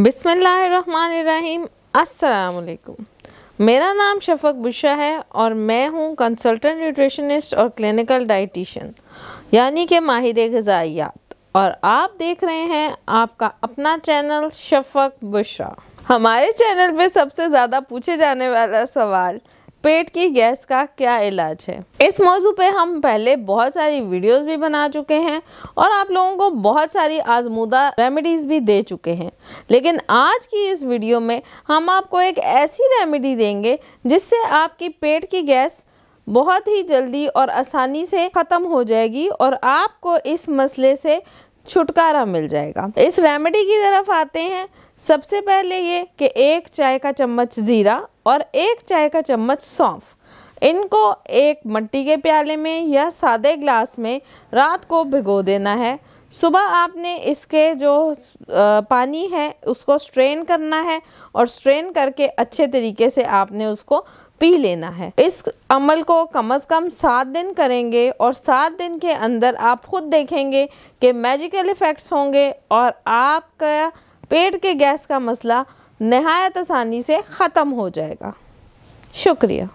बिसमीम् असलकुम मेरा नाम शफक बुशा है और मैं हूँ कंसल्टेंट न्यूट्रिशनिस्ट और क्लिनिकल डाइटिशियन यानी कि माहिर गजाइयात और आप देख रहे हैं आपका अपना चैनल शफक बुशा हमारे चैनल पे सबसे ज़्यादा पूछे जाने वाला सवाल पेट की गैस का क्या इलाज है इस मौजू पे हम पहले बहुत सारी वीडियोस भी बना चुके हैं और आप लोगों को बहुत सारी आजमूदा रेमेडीज़ भी दे चुके हैं लेकिन आज की इस वीडियो में हम आपको एक ऐसी रेमेडी देंगे जिससे आपकी पेट की गैस बहुत ही जल्दी और आसानी से ख़त्म हो जाएगी और आपको इस मसले से छुटकारा मिल जाएगा इस रेमेडी की तरफ आते हैं सबसे पहले ये कि एक चाय का चम्मच ज़ीरा और एक चाय का चम्मच सौंफ इनको एक मट्टी के प्याले में या सादे ग्लास में रात को भिगो देना है सुबह आपने इसके जो पानी है उसको स्ट्रेन करना है और स्ट्रेन करके अच्छे तरीके से आपने उसको पी लेना है इस अमल को कम अज़ कम सात दिन करेंगे और सात दिन के अंदर आप खुद देखेंगे कि मैजिकल इफ़ेक्ट्स होंगे और आपका पेट के गैस का मसला नहायत आसानी से ख़त्म हो जाएगा शुक्रिया